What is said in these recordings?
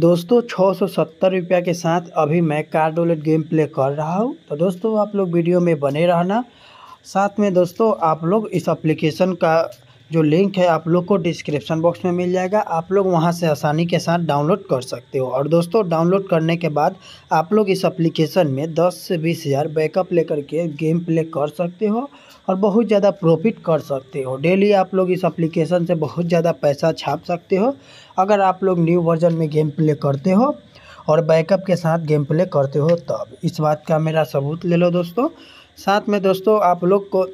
दोस्तों 670 रुपया के साथ अभी मैं कार्ड वॉलेट गेम प्ले कर रहा हूँ तो दोस्तों आप लोग वीडियो में बने रहना साथ में दोस्तों आप लोग इस एप्लीकेशन का जो लिंक है आप लोग को डिस्क्रिप्शन बॉक्स में मिल जाएगा आप लोग वहां से आसानी के साथ डाउनलोड कर सकते हो और दोस्तों डाउनलोड करने के बाद आप लोग इस एप्लीकेशन में 10 से बीस हज़ार बैकअप लेकर के गेम प्ले कर सकते हो और बहुत ज़्यादा प्रॉफिट कर सकते हो डेली आप लोग इस एप्लीकेशन से बहुत ज़्यादा पैसा छाप सकते हो अगर आप लोग न्यू वर्जन में गेम प्ले करते हो और बैकअप के साथ गेम प्ले करते हो तब इस बात का मेरा सबूत ले लो दोस्तों साथ में दोस्तों आप लोग को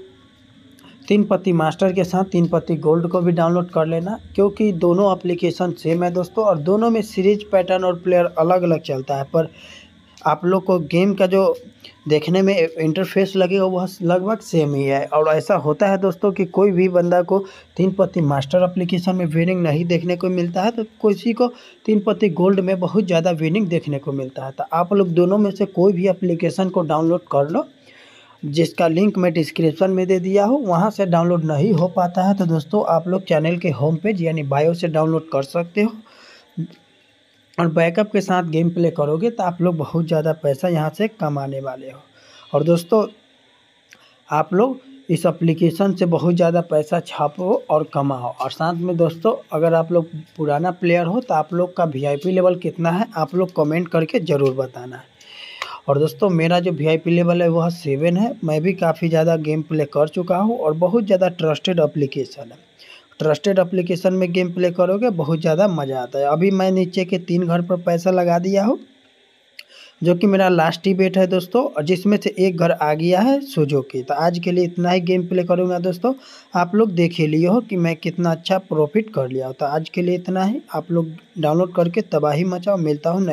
तीन पत्ती मास्टर के साथ तीन पत्ती गोल्ड को भी डाउनलोड कर लेना क्योंकि दोनों एप्लीकेशन सेम है दोस्तों और दोनों में सीरीज पैटर्न और प्लेयर अलग अलग चलता है पर आप लोग को गेम का जो देखने में इंटरफेस लगेगा वह लगभग सेम ही है और ऐसा होता है दोस्तों कि कोई भी बंदा को तीन पत्ती मास्टर एप्लीकेशन में विनिंग नहीं देखने को मिलता है तो किसी को तीन पत्ती गोल्ड में बहुत ज़्यादा विनिंग देखने को मिलता है तो आप लोग दोनों में से कोई भी एप्लीकेशन को डाउनलोड कर लो जिसका लिंक मैं डिस्क्रिप्शन में दे दिया हूँ वहाँ से डाउनलोड नहीं हो पाता है तो दोस्तों आप लोग चैनल के होम पेज यानी बायो से डाउनलोड कर सकते हो और बैकअप के साथ गेम प्ले करोगे तो आप लोग बहुत ज़्यादा पैसा यहाँ से कमाने वाले हो और दोस्तों आप लोग इस एप्लीकेशन से बहुत ज़्यादा पैसा छापो और कमाओ और साथ में दोस्तों अगर आप लोग पुराना प्लेयर हो तो आप लोग का वीआईपी लेवल कितना है आप लोग कमेंट करके ज़रूर बताना है और दोस्तों मेरा जो वी लेवल है वह सेवन है मैं भी काफ़ी ज़्यादा गेम प्ले कर चुका हूँ और बहुत ज़्यादा ट्रस्टेड अप्लीकेशन है ट्रस्टेड अप्लीकेशन में गेम प्ले करोगे बहुत ज़्यादा मज़ा आता है अभी मैं नीचे के तीन घर पर पैसा लगा दिया हूँ जो कि मेरा लास्ट इवेंट है दोस्तों और जिसमें से एक घर आ गया है सोजो की तो आज के लिए इतना ही गेम प्ले करूँगा दोस्तों आप लोग देख ही लिए हो कि मैं कितना अच्छा प्रॉफिट कर लिया तो आज के लिए इतना ही आप लोग डाउनलोड करके तबाही मचाओ मिलता हूँ नए